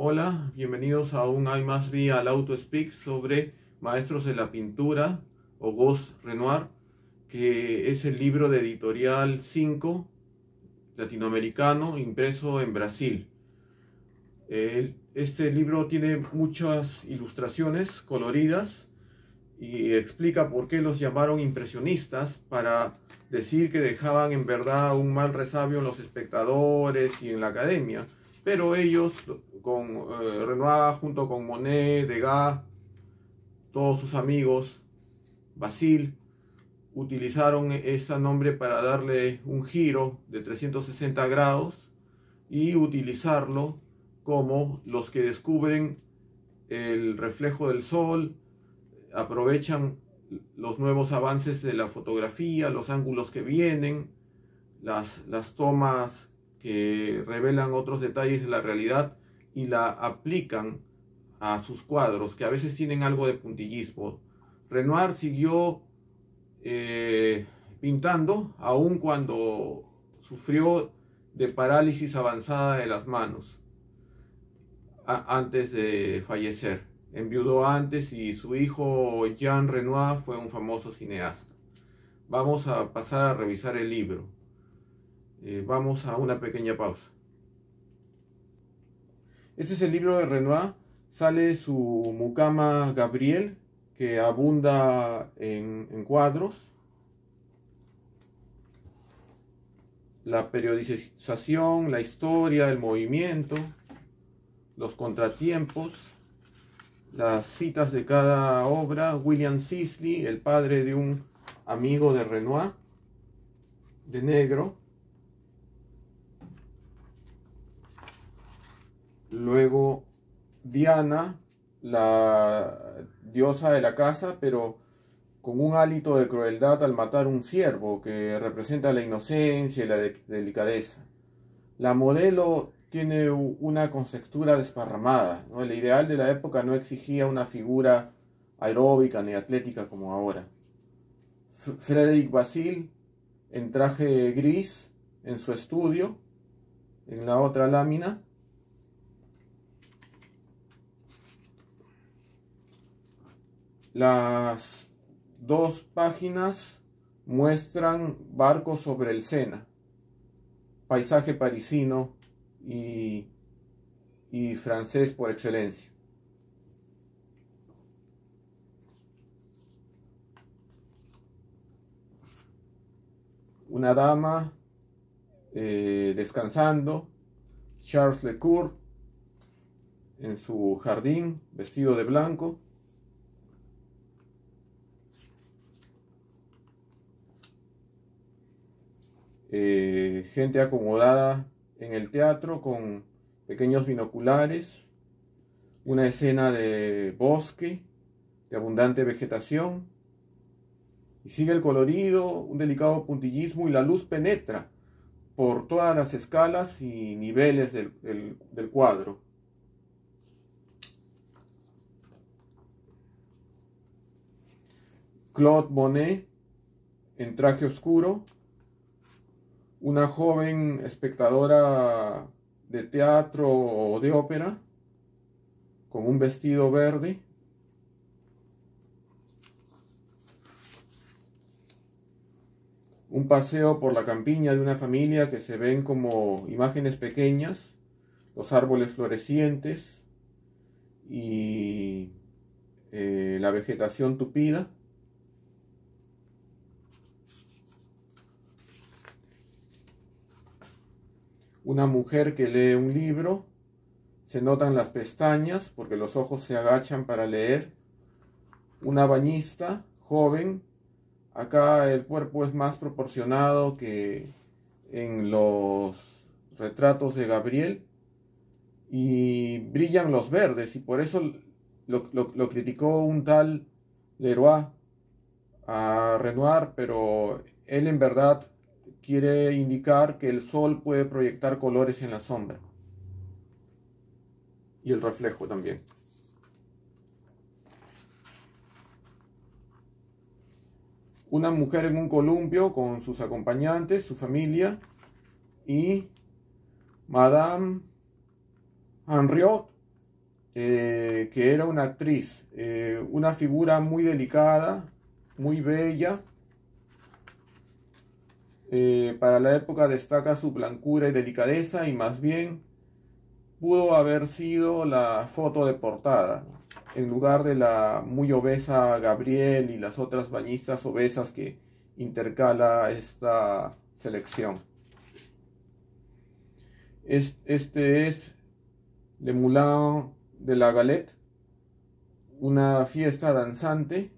Hola, bienvenidos a un Hay Más Vía al Auto Speak sobre Maestros de la Pintura o Ghost Renoir, que es el libro de editorial 5 latinoamericano impreso en Brasil. Este libro tiene muchas ilustraciones coloridas y explica por qué los llamaron impresionistas para decir que dejaban en verdad un mal resabio en los espectadores y en la academia, pero ellos con eh, Renoir junto con Monet, Degas, todos sus amigos, basil utilizaron e-, ese nombre para darle un giro de 360 grados y utilizarlo como los que descubren el reflejo del sol, aprovechan los nuevos avances de la fotografía, los ángulos que vienen, las tomas que revelan otros detalles de la realidad y la aplican a sus cuadros, que a veces tienen algo de puntillismo. Renoir siguió eh, pintando, aun cuando sufrió de parálisis avanzada de las manos antes de fallecer. Enviudó antes y su hijo Jean Renoir fue un famoso cineasta. Vamos a pasar a revisar el libro. Eh, vamos a una pequeña pausa. Este es el libro de Renoir. Sale su mucama Gabriel, que abunda en, cuadros. La periodización, la historia, el movimiento, los contratiempos, las citas de cada obra. William Sisley, el padre de un amigo de Renoir, de negro. Luego Diana, la diosa de la casa, pero con un hálito de crueldad al matar un ciervo que representa la inocencia y la delicadeza. La modelo tiene una conceptura desparramada. El ideal de la época no exigía una figura aeróbica ni atlética como ahora. Frederick Basil, en traje gris, en su estudio, en la otra lámina, Las dos páginas muestran barcos sobre el Sena, paisaje parisino y, francés por excelencia. Una dama eh, descansando, Charles Lecourt en su jardín, vestido de blanco. Eh, gente acomodada en el teatro con pequeños binoculares, una escena de bosque, de abundante vegetación, y sigue el colorido, un delicado puntillismo y la luz penetra por todas las escalas y niveles del, cuadro. Claude Monet, en traje oscuro, una joven espectadora de teatro o de ópera con un vestido verde. Un paseo por la campiña de una familia que se ven como imágenes pequeñas, los árboles florecientes y eh, la vegetación tupida. una mujer que lee un libro, se notan las pestañas porque los ojos se agachan para leer, una bañista joven, acá el cuerpo es más proporcionado que en los retratos de Gabriel, y brillan los verdes, y por eso lo, criticó un tal Leroy a Renoir, pero él en verdad quiere indicar que el sol puede proyectar colores en la sombra. Y el reflejo también. Una mujer en un columpio con sus acompañantes, su familia y Madame Henriot, eh, que era una actriz, eh, una figura muy delicada, muy bella, eh, para la época destaca su blancura y delicadeza y más bien pudo haber sido la foto de portada, en lugar de la muy obesa Gabriel y las otras bañistas obesas que intercala esta selección. Este es Le Moulin de la Galette, una fiesta danzante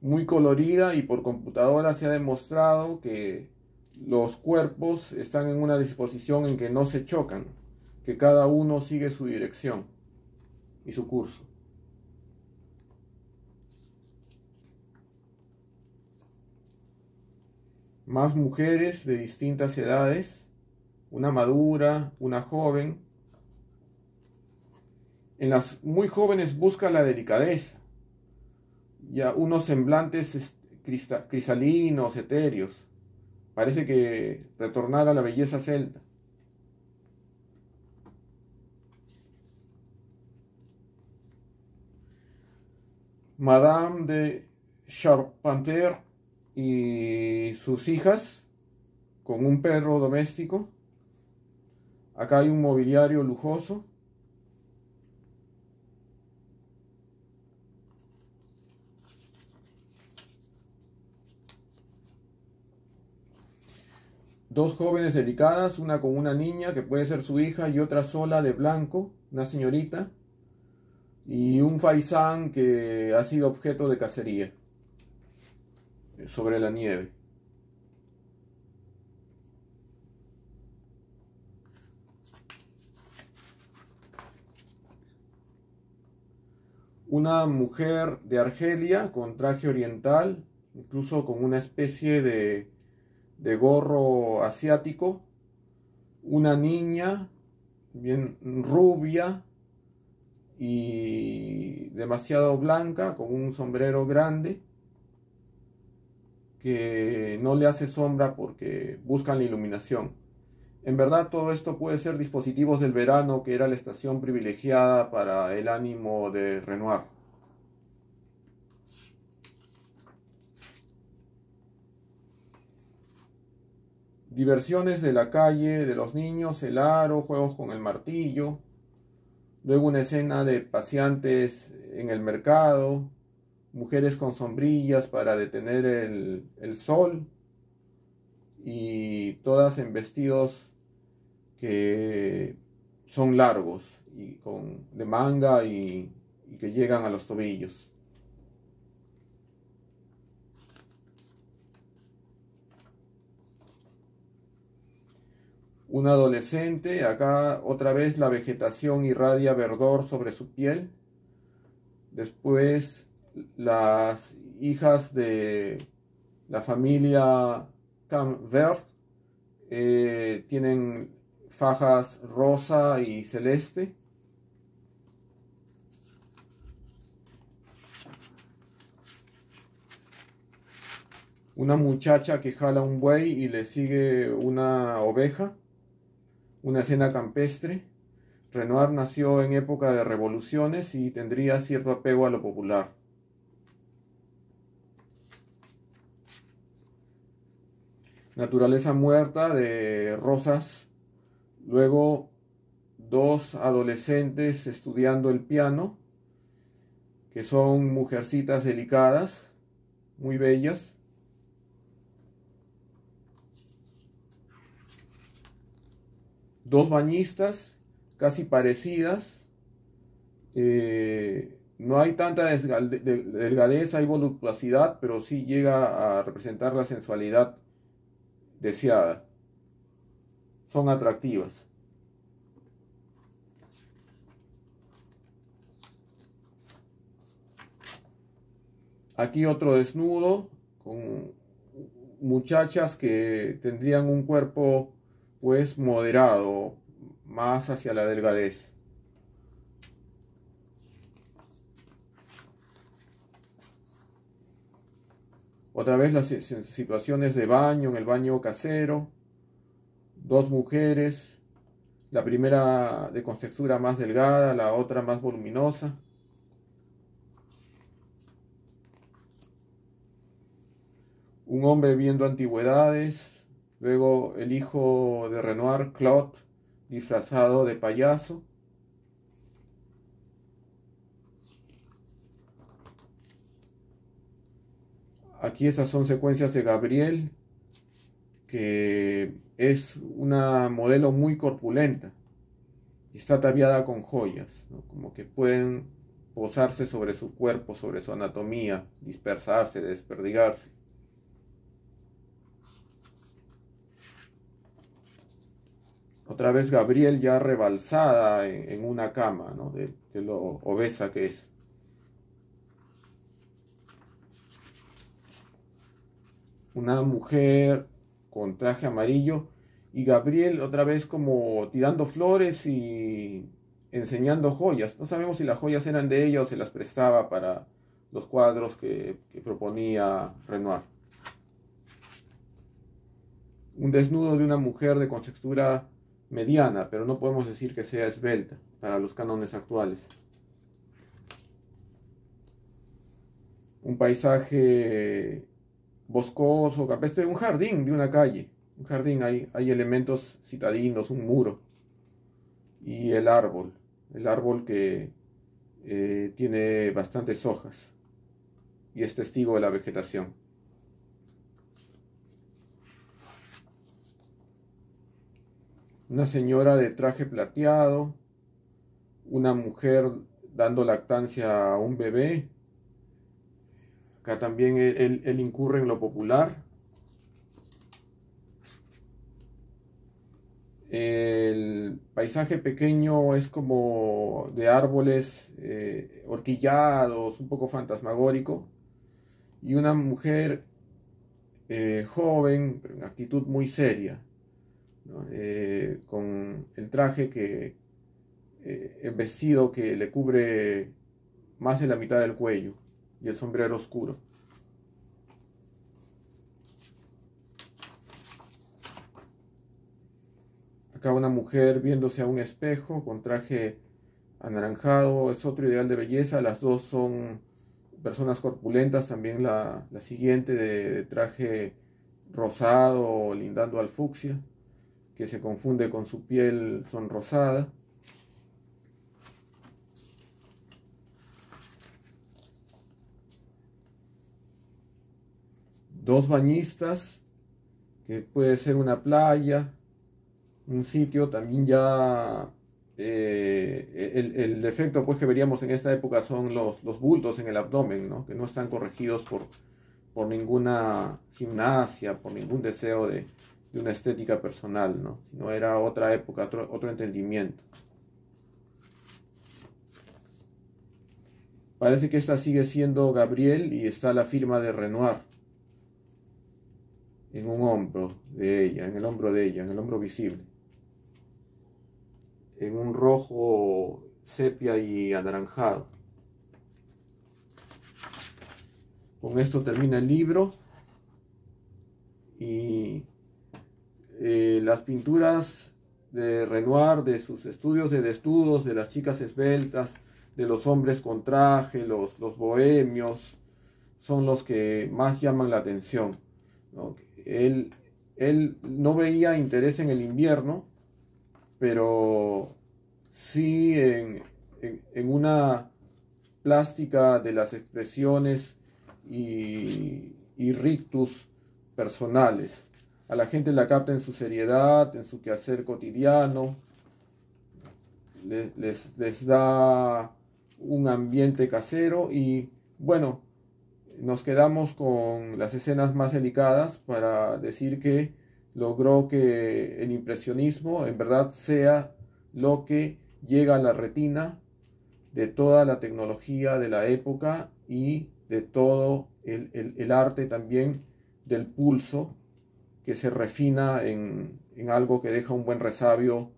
muy colorida y por computadora se ha demostrado que los cuerpos están en una disposición en que no se chocan, que cada uno sigue su dirección y su curso. Más mujeres de distintas edades, una madura, una joven. En las muy jóvenes busca la delicadeza, ya unos semblantes este, cristalinos, etéreos Parece que retornar a la belleza celta. Madame de Charpentier y sus hijas con un perro doméstico. Acá hay un mobiliario lujoso. dos jóvenes delicadas, una con una niña que puede ser su hija y otra sola de blanco, una señorita, y un faisán que ha sido objeto de cacería eh, sobre la nieve. Una mujer de Argelia con traje oriental, incluso con una especie de de gorro asiático, una niña bien rubia y demasiado blanca con un sombrero grande que no le hace sombra porque buscan la iluminación. En verdad todo esto puede ser dispositivos del verano que era la estación privilegiada para el ánimo de Renoir. diversiones de la calle de los niños, el aro, juegos con el martillo, luego una escena de paseantes en el mercado, mujeres con sombrillas para detener el, sol y todas en vestidos que son largos y con, de manga y que llegan a los tobillos. Un adolescente, acá otra vez la vegetación irradia verdor sobre su piel. Después las hijas de la familia Camvert eh, tienen fajas rosa y celeste. Una muchacha que jala un buey y le sigue una oveja una escena campestre. Renoir nació en época de revoluciones y tendría cierto apego a lo popular. Naturaleza muerta de Rosas. Luego dos adolescentes estudiando el piano, que son mujercitas delicadas, muy bellas. dos bañistas casi parecidas. Eh, no hay tanta delgadeza y voluptuosidad, pero sí llega a representar la sensualidad deseada. Son atractivas. Aquí otro desnudo con muchachas que tendrían un cuerpo pues moderado, más hacia la delgadez. Otra vez las situaciones de baño, en el baño casero, dos mujeres, la primera de contextura más delgada, la otra más voluminosa. Un hombre viendo antigüedades, Luego el hijo de Renoir, Claude, disfrazado de payaso. Aquí estas son secuencias de Gabriel, que es una modelo muy corpulenta está ataviada con joyas, como que pueden posarse sobre su cuerpo, sobre su anatomía, dispersarse, desperdigarse. Otra vez Gabriel ya rebalsada en, una cama, ¿no? De, lo obesa que es. Una mujer con traje amarillo y Gabriel otra vez como tirando flores y enseñando joyas. No sabemos si las joyas eran de ella o se las prestaba para los cuadros que, proponía Renoir. Un desnudo de una mujer de contextura mediana, pero no podemos decir que sea esbelta para los cánones actuales. Un paisaje boscoso, de este, un jardín de una calle. Un jardín, hay, hay elementos citadinos, un muro y el árbol. El árbol que eh, tiene bastantes hojas y es testigo de la vegetación. una señora de traje plateado, una mujer dando lactancia a un bebé. Acá también él, incurre en lo popular. El paisaje pequeño es como de árboles eh, horquillados, un poco fantasmagórico. Y una mujer eh, joven, en actitud muy seria. Eh, con el traje que, eh, el vestido que le cubre más de la mitad del cuello y el sombrero oscuro. Acá una mujer viéndose a un espejo con traje anaranjado, es otro ideal de belleza, las dos son personas corpulentas, también la, siguiente de traje rosado lindando al fucsia que se confunde con su piel sonrosada. Dos bañistas, que puede ser una playa, un sitio también ya eh, el, el, defecto pues que veríamos en esta época son los, bultos en el abdomen ¿no? que no están corregidos por, por ninguna gimnasia por ningún deseo de, de una estética personal, ¿no? no era otra época, otro, otro entendimiento. Parece que esta sigue siendo Gabriel y está la firma de Renoir en un hombro de ella, en el hombro de ella, en el hombro visible. En un rojo sepia y anaranjado. Con esto termina el libro y eh, las pinturas de Renoir, de sus estudios de desnudos, de las chicas esbeltas, de los hombres con traje, los, bohemios, son los que más llaman la atención. Él, no veía interés en el invierno, pero sí en, una plástica de las expresiones y, y rictus personales. A la gente la capta en su seriedad, en su quehacer cotidiano. Les, da un ambiente casero y bueno, nos quedamos con las escenas más delicadas para decir que logró que el impresionismo en verdad sea lo que llega a la retina de toda la tecnología de la época y de todo el arte también del pulso que se refina en, en algo que deja un buen resabio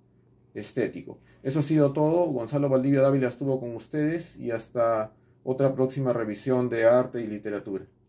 estético. Eso ha sido todo. Gonzalo Valdivia Dávila estuvo con ustedes y hasta otra próxima revisión de arte y literatura.